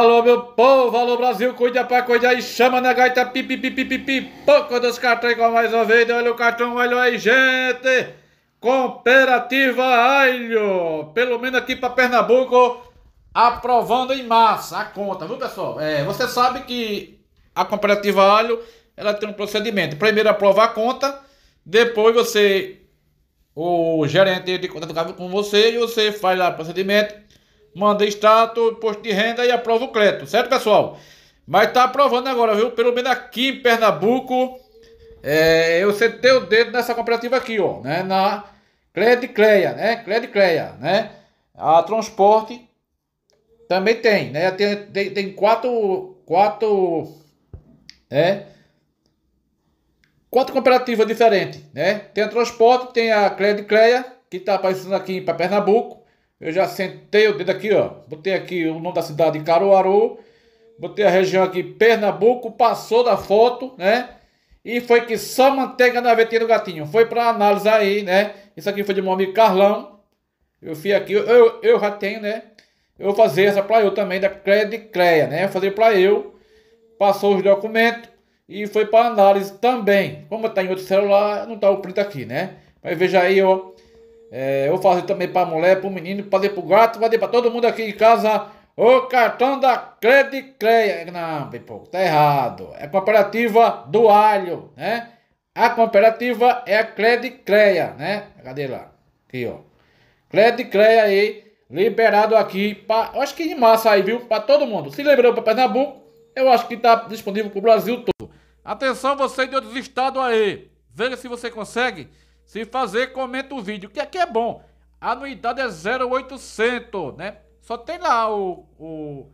Alô, meu povo, alô, Brasil, cuida pra cuidar e chama na gaita pipipipipipi, pouco dos cartões com mais uma vez, olha o cartão, olha aí, gente, cooperativa alho, pelo menos aqui pra Pernambuco, aprovando em massa a conta, viu, pessoal? É, você sabe que a cooperativa alho, ela tem um procedimento, primeiro aprova a conta, depois você, o gerente de conta com você e você faz lá o procedimento, manda extrato, imposto de renda e aprova o crédito, certo, pessoal? Mas tá aprovando agora, viu? Pelo menos aqui em Pernambuco, é, eu sentei o dedo nessa cooperativa aqui, ó, né? Na Cled né? Cled né? A Transporte também tem, né? Tem, tem, tem quatro, quatro, né? Quatro cooperativas diferentes, né? Tem a Transporte, tem a Cled que tá aparecendo aqui para Pernambuco. Eu já sentei o dedo aqui, ó. Botei aqui o nome da cidade de Caruaru. Botei a região aqui, Pernambuco, passou da foto, né? E foi que só manteiga na vetinha do gatinho. Foi para análise aí, né? Isso aqui foi de meu amigo Carlão. Eu fui aqui, eu, eu, já tenho, né? Eu vou fazer essa pra eu também, da CREA de CREA, né? Fazer pra eu. Passou os documentos e foi para análise também. Como tá em outro celular, não tá o print aqui, né? Mas veja aí, ó. É, eu faço fazer também para mulher, para menino, fazer para gato, fazer para todo mundo aqui em casa. O cartão da Credit Não, pipoco, tá errado. É cooperativa do alho, né? A cooperativa é a Credit né? Cadê lá? Aqui, ó. Credit aí, liberado aqui pra. Eu acho que de massa aí, viu? para todo mundo. Se liberou para Pernambuco, eu acho que tá disponível para o Brasil todo. Atenção, você de outros estados aí. Veja se você consegue se fazer, comenta o vídeo, que aqui é, é bom. A anuidade é 0,800, né? Só tem lá o, o,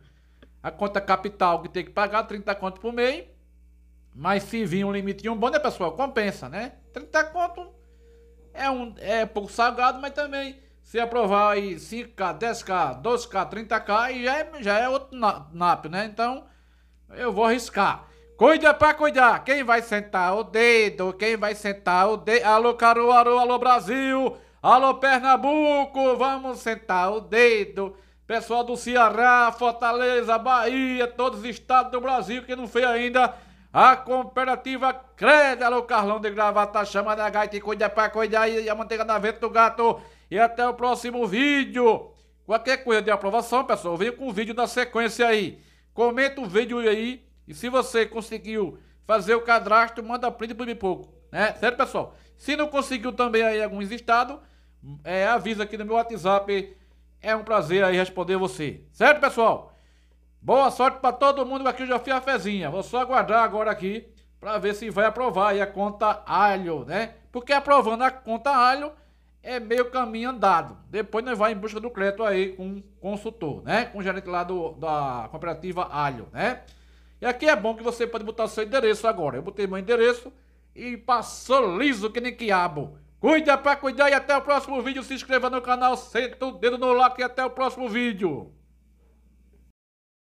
a conta capital que tem que pagar, 30 conto por mês. Mas se vir um limite um bom, né, pessoal? Compensa, né? 30 conto é, um, é pouco salgado, mas também se aprovar aí 5K, 10K, 12K, 30K, e já é, já é outro nap, né? Então, eu vou arriscar. Cuida pra cuidar. Quem vai sentar o dedo? Quem vai sentar o dedo? Alô, Caruaru, alô, Brasil. Alô, Pernambuco. Vamos sentar o dedo. Pessoal do Ceará, Fortaleza, Bahia, todos os estados do Brasil que não fez ainda a cooperativa Credo, Alô, Carlão de Gravata, chama da gaita e cuida pra cuidar. E a manteiga na vento do gato. E até o próximo vídeo. Qualquer coisa de aprovação, pessoal, vem com o vídeo na sequência aí. Comenta o vídeo aí e se você conseguiu fazer o cadastro, manda print pro Bipoco, né? Certo, pessoal? Se não conseguiu também aí alguns estados, é, avisa aqui no meu WhatsApp. É um prazer aí responder você. Certo, pessoal? Boa sorte para todo mundo aqui, eu já fiz a fezinha. Vou só aguardar agora aqui para ver se vai aprovar aí a conta alho, né? Porque aprovando a conta alho é meio caminho andado. Depois nós vai em busca do crédito aí com o consultor, né? Com o gerente lá do, da cooperativa alho, né? E aqui é bom que você pode botar seu endereço agora. Eu botei meu endereço e passou liso que nem quiabo. Cuida é pra cuidar e até o próximo vídeo. Se inscreva no canal, senta o dedo no like e até o próximo vídeo.